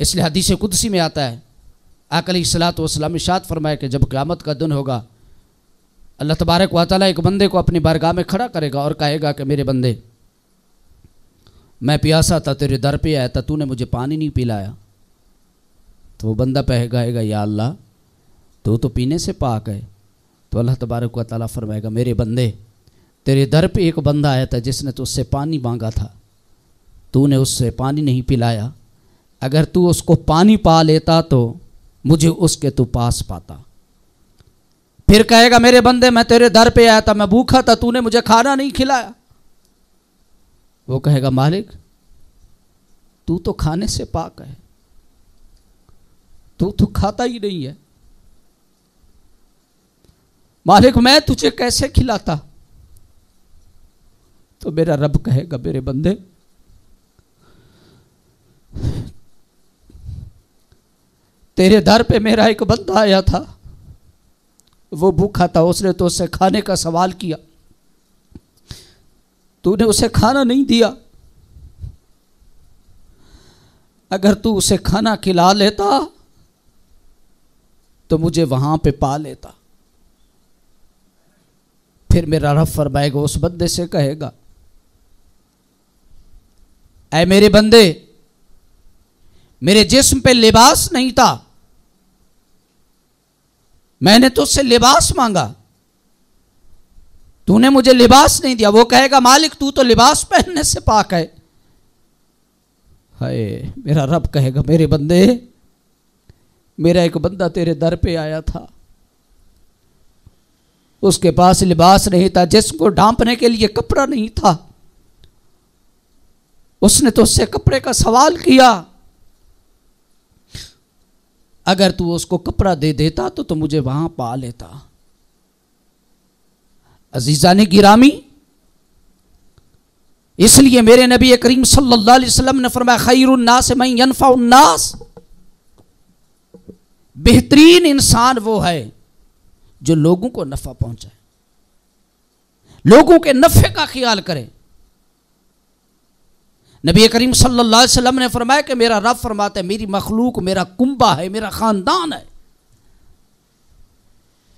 इसलिए हदीस कुदसी में आता है आकली सलात वसलाम शाद फरमाया कि जब क़्यामत का दिन होगा अल्लाह तबारक वाली एक बंदे को अपनी बारगाह में खड़ा करेगा और कहेगा कि मेरे बंदे मैं प्यासा था तेरे दर पे आया था तूने मुझे पानी नहीं पिलाया तो वो बंदा पहगाएगा या अल्लाह तो तो पीने से पाक है तो अल्लाह तबारक वाली फरमाएगा मेरे बंदे तेरे दर पे एक बंदा आया था जिसने तो उससे पानी मांगा था तूने उससे पानी नहीं पिलाया अगर तू उसको पानी पा लेता तो मुझे उसके तू पास पाता फिर कहेगा मेरे बंदे मैं तेरे दर पे आया था मैं भूखा था तूने मुझे खाना नहीं खिलाया वो कहेगा मालिक तू तो खाने से पाक है तू तो खाता ही नहीं है मालिक मैं तुझे कैसे खिलाता तो मेरा रब कहेगा मेरे बंदे तेरे दर पे मेरा एक बंदा आया था वो भूखा था उसने तो उससे खाने का सवाल किया तूने उसे खाना नहीं दिया अगर तू उसे खाना खिला लेता तो मुझे वहां पे पा लेता फिर मेरा रफ फरमाएगा उस बंदे से कहेगा ऐ मेरे बंदे मेरे जिस्म पे लिबास नहीं था मैंने तो उससे लिबास मांगा तूने मुझे लिबास नहीं दिया वो कहेगा मालिक तू तो लिबास पहनने से पाक है हाय मेरा रब कहेगा मेरे बंदे मेरा एक बंदा तेरे दर पे आया था उसके पास लिबास नहीं था जिसको ढांपने के लिए कपड़ा नहीं था उसने तो उससे कपड़े का सवाल किया अगर तू उसको कपड़ा दे देता तो तू तो मुझे वहां पा लेता अजीजा ने गिरामी इसलिए मेरे नबी करीम सल्लल्लाहु अलैहि वसल्लम ने फरमाया खैरुन्नास मैं यनफा उन्नास बेहतरीन इंसान वो है जो लोगों को नफा पहुंचाए लोगों के नफे का ख्याल करे नबी करीम सल्लल्लाहु अलैहि वसल्लम ने फरमाया कि मेरा रब फरमाता है मेरी मखलूक मेरा कुंबा है मेरा ख़ानदान है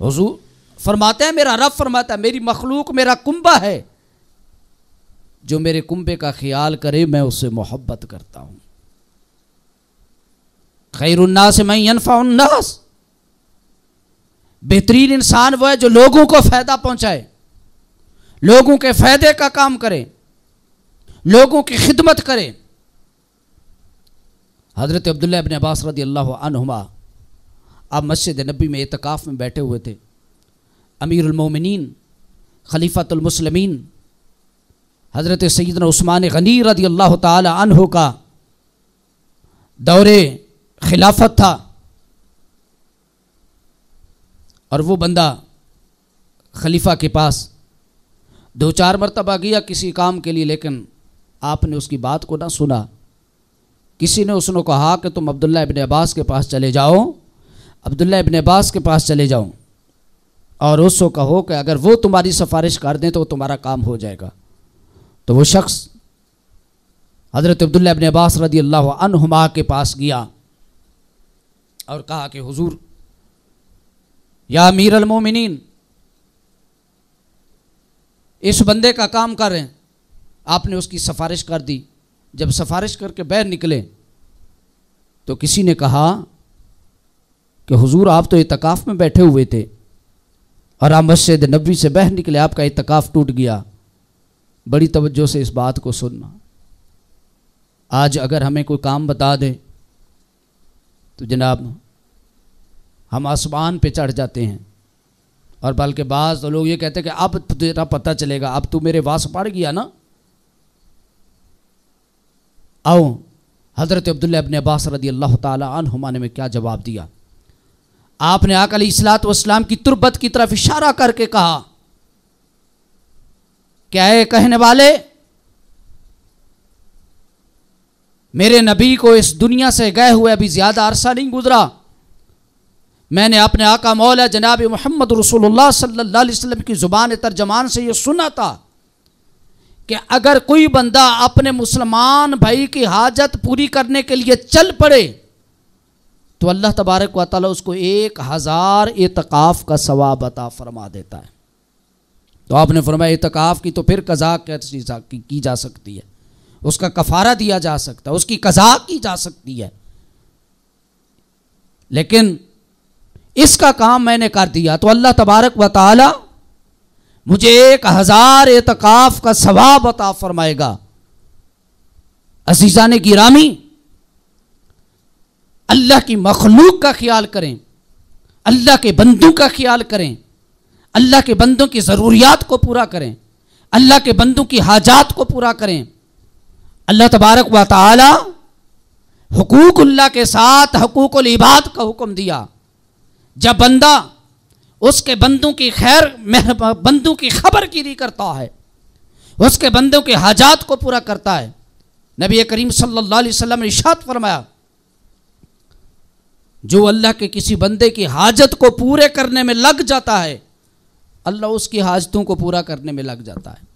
हजूर फरमाते हैं मेरा रब फरमाता है मेरी मखलूक मेरा कुंबा है जो मेरे कुंबे का ख्याल करे मैं उससे मोहब्बत करता हूँ खैरुन्नास मैं यनफाउन्नास बेहतरीन इंसान वह है जो लोगों को फ़ायदा पहुँचाए लोगों के फ़ायदे का काम करें लोगों की खिदमत करें हज़रत अब्दुल्ला इबन अब्बास रदी अल्लाहुमा आप मस्जिद नबी में एतकाफ़ में बैठे हुए थे अमीरमिन खलीफ़तमसलमिन हज़रत सैदन उस्मान गनी रदी अल्लाह तह का दौरे खिलाफत था और वो बंदा खलीफा के पास दो चार मरतबा गया किसी काम के लिए लेकिन आपने उसकी बात को ना सुना किसी ने उसने कहा कि तुम अब्दुल्ला इबन अब्बास के पास चले जाओ अब्दुल्ला इबन अब्बास के पास चले जाओ और उसको कहो कि अगर वो तुम्हारी सिफारिश कर दें तो तुम्हारा काम हो जाएगा तो वो शख्स हज़रत अब्दुल्ला इबन अब्बास रदी अल्लाह के पास गया और कहा कि हुजूर या अमीर अलमोमिन इस बंदे का काम करें आपने उसकी सिफारिश कर दी जब सिफारिश करके बैर निकले तो किसी ने कहा कि हुजूर आप तो इतकाफ़ में बैठे हुए थे और आप मस्जिद नबी से बह निकले आपका इतकाफ़ टूट गया बड़ी तवज्जो से इस बात को सुनना आज अगर हमें कोई काम बता दे तो जनाब हम आसमान पे चढ़ जाते हैं और बल्कि बाज़ तो लोग ये कहते हैं कि अब तो तेरा पता चलेगा अब तू मेरे वास पड़ गया ना आओ हज़रत अब्दुल्ला अबन अब्बास रदी अल्लाह तुमा ने क्या जवाब दिया आपने आकली इसलात वाम की तुरबत की तरफ इशारा करके कहा क्या है कहने वाले मेरे नबी को इस दुनिया से गए हुए अभी ज़्यादा अरसा नहीं गुजरा मैंने अपने आका मौला जनाब मोहम्मद रसूलुल्लाह सल्लल्लाहु अलैहि वसल्लम की ज़ुबान तर्जमान से यह सुना था कि अगर कोई बंदा अपने मुसलमान भाई की हाजत पूरी करने के लिए चल पड़े तो अल्लाह तबारक व उसको एक हज़ार एतकाफ़ का सवाब अता फरमा देता है तो आपने फरमाया एतकाफ़ की तो फिर कज़ा की, की जा सकती है उसका कफारा दिया जा सकता है उसकी कज़ा की जा सकती है लेकिन इसका काम मैंने कर दिया तो अल्लाह तबारक व मुझे एक हजार एतकाफ का सवाब अता फरमाएगा अजीजा ने गिरामी अल्लाह की मखलूक का ख्याल करें अल्लाह के बंदों का ख्याल करें अल्लाह के बंदों की ज़रूरियात को पूरा करें अल्लाह के बंदों की हाजात को पूरा करें अल्लाह तबारक व हकूक अल्लाह के साथ हकूक़ल इबाद का हुक्म दिया जब बंदा उसके बंदों की खैर बंदों की खबर गिरी करता है उसके बंदों के हाजात को पूरा करता है नबी करीम सल्लल्लाहु अलैहि वसल्लम ने इशात फरमाया जो अल्लाह के किसी बंदे की हाजत को पूरे करने में लग जाता है अल्लाह उसकी हाजतों को पूरा करने में लग जाता है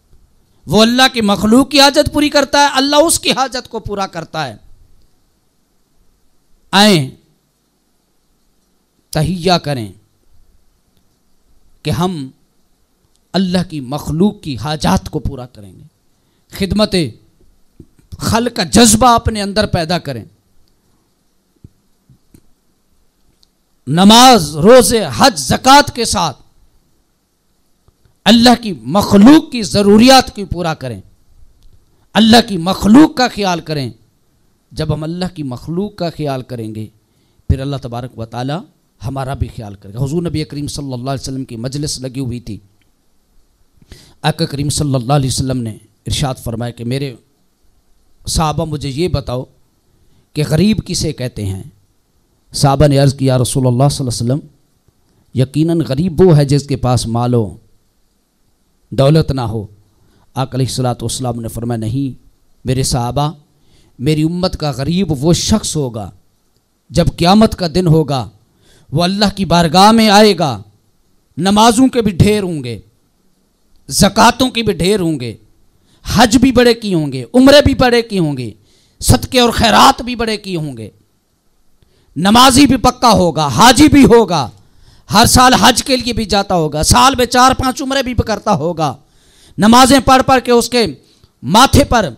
वो अल्लाह की मखलूक की हाजत पूरी करता है अल्लाह उसकी हाजत को पूरा करता है आए तहिया करें कि हम अल्लाह की मखलूक की हाजात को पूरा करेंगे खिदमत खल का जज्बा अपने अंदर पैदा करें नमाज रोज़े हज जक़ात के साथ अल्लाह की मखलूक की ज़रूरियात की पूरा करें अल्लाह की मखलूक का ख्याल करें जब हम अल्लाह की मखलूक का ख्याल करेंगे फिर अल्लाह तबारक व ताली हमारा भी ख्याल करेगा हजू नबी करीम सल्लल्लाहु अलैहि वसल्लम की मजलिस लगी हुई थी अक करीम सल्लल्लाहु अलैहि वसल्लम ने इरशाद फरमाया कि मेरे साहबा मुझे ये बताओ कि गरीब किसे कहते हैं साहबा ने अर्ज़ किया रसूल अल्लाह वसल्लम यकीनन गरीब वो है जिसके पास मालो दौलत ना हो आकलाम ने फरमाया नहीं मेरे साहबा मेरी उम्मत का गरीब वो शख्स होगा जब क़्यामत का दिन होगा वो अल्लाह की बारगाह में आएगा नमाजों के भी ढेर होंगे ज़क़़तों के भी ढेर होंगे हज भी बड़े की होंगे उम्र भी बड़े की होंगी सदक़े और खैरात भी बड़े की होंगे नमाजी भी पक्का होगा हाजी भी होगा हर साल हज के लिए भी जाता होगा साल में चार पांच उम्रें भी करता होगा नमाजें पढ़ पढ़ के उसके माथे पर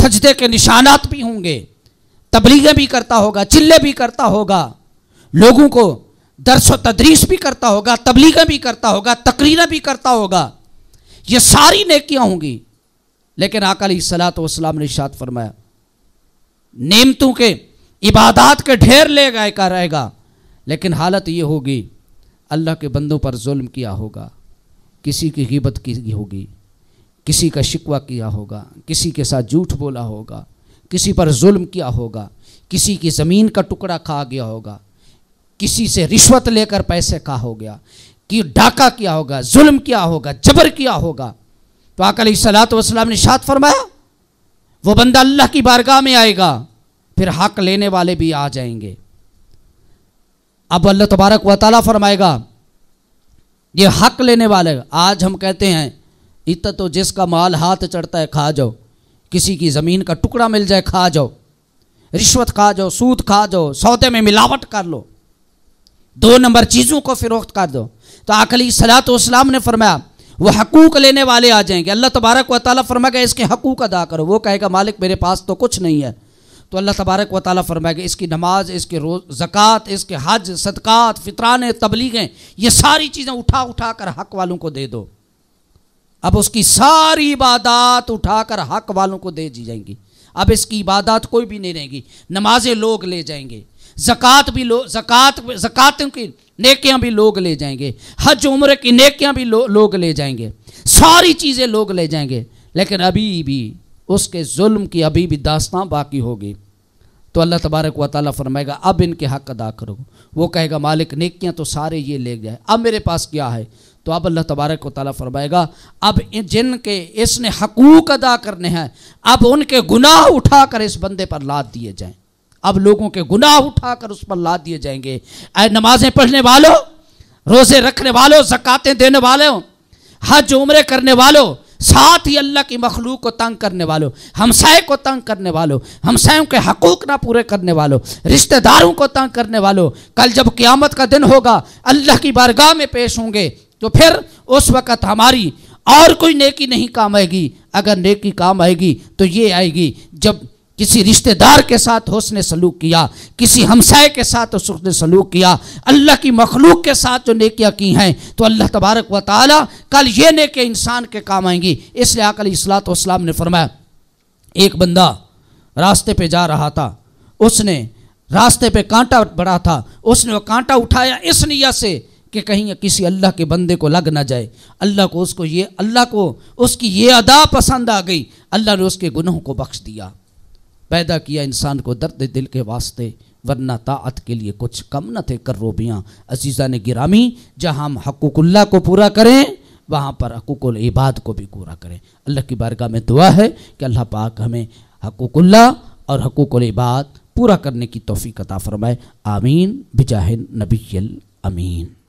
सजदे के निशानात भी होंगे तबलीगें भी करता होगा चिल्ले भी करता होगा लोगों को दरस व तदरीस भी करता होगा तबलीगा भी करता होगा तकरीरा भी करता होगा ये सारी नेकियां होंगी लेकिन आकली सलात वसलाम ने इशात फरमाया नेमतों के इबादत के ढेर ले गए का रहेगा लेकिन हालत ये होगी अल्लाह के बंदों पर जुल्म किया होगा किसी की गिबत की होगी किसी का शिकवा किया होगा किसी के साथ झूठ बोला होगा किसी पर जुल्म किया होगा किसी की ज़मीन का टुकड़ा खा गया होगा किसी से रिश्वत लेकर पैसे का हो गया कि डाका किया होगा जुल्म किया होगा जबर किया होगा तो आकल सलात वसलाम ने शाद फरमाया वो बंदा अल्लाह की बारगाह में आएगा फिर हक लेने वाले भी आ जाएंगे अब अल्लाह तबारक व फरमाएगा ये हक लेने वाले आज हम कहते हैं इतना तो जिसका माल हाथ चढ़ता है खा जाओ किसी की ज़मीन का टुकड़ा मिल जाए खा जाओ रिश्वत खा जाओ सूद खा जाओ सौदे में मिलावट कर लो दो नंबर चीज़ों को फ़िरोख्त कर दो तो आकली सलात वाम ने फरमाया वो हकूक लेने वाले आ जाएंगे अल्लाह तबारक व ताली फरमाएगा इसके हकूक अदा करो वो कहेगा मालिक मेरे पास तो कुछ नहीं है तो अल्लाह तबारक व ताली फरमाएगा इसकी नमाज इसके रो ज़क़़त इसके हज सदक़ात फितरान तबलीगें ये सारी चीज़ें उठा उठा कर हक वालों को दे दो अब उसकी सारी इबादत उठाकर हक वालों को दे दी जाएंगी अब इसकी इबादत कोई भी नहीं रहेगी नमाजें लोग ले जाएंगे जक़ात भी लोग जक़ात ज़क़़तों की नेकियां भी लोग ले जाएंगे हज उम्र की नेकियां भी लो, लोग ले जाएंगे सारी चीज़ें लोग ले जाएंगे लेकिन अभी भी उसके जुल्म की अभी भी दास्तां बाकी होगी तो अल्लाह तबारक व ताली फरमाएगा अब इनके हक अदा करो वो कहेगा मालिक नेकियां तो सारे ये ले गए अब मेरे पास क्या है तो अब अल्लाह तबारक व ताली फरमाएगा अब जिनके इसने हकूक अदा करने हैं अब उनके गुनाह उठाकर इस बंदे पर लाद दिए जाएँ अब लोगों के गुनाह उठाकर उस पर ला दिए जाएंगे अरे नमाजें पढ़ने वालों रोजे रखने वालों जक़ातें देने वालों हज उम्र करने वालों साथ ही अल्लाह की मखलूक को तंग करने वालों हमसाय को तंग करने वालों हमसायों के हकूक़ ना पूरे करने वालों रिश्तेदारों को तंग करने वालों कल जब क़्यामत का दिन होगा अल्लाह की बारगाह में पेश होंगे तो फिर उस वक़्त हमारी और कोई नेकी नहीं काम आएगी अगर नेकी काम आएगी तो ये आएगी जब किसी रिश्तेदार के साथ उसने सलूक किया किसी हमसाय के साथ उसने सलूक किया अल्लाह की मखलूक के साथ जो नेकियाँ की हैं तो अल्लाह तबारक व ताली कल ये नेक इंसान के काम आएंगी इसलिए आकल इसलात ने फरमाया एक बंदा रास्ते पर जा रहा था उसने रास्ते पर कांटा बढ़ा था उसने वो कांटा उठाया इस निया से कि कहीं किसी अल्लाह के बंदे को लग ना जाए अल्लाह को उसको ये अल्लाह को उसकी ये अदा पसंद आ गई अल्लाह ने उसके गुनहों को बख्श दिया पैदा किया इंसान को दर्द दिल के वास्ते वरना ताअत के लिए कुछ कम न थे कर रोबियाँ अजीज़ा ने गिरामी जहाँ हम हकूकुल्ला को पूरा करें वहाँ पर हकूकुल इबाद को भी पूरा करें अल्लाह की बारगाह में दुआ है कि अल्लाह पाक हमें हकूकुल्ला और हकूकुल इबाद पूरा करने की तोफ़ी कता फरमाए आमीन बिजाहिन नबी अमीन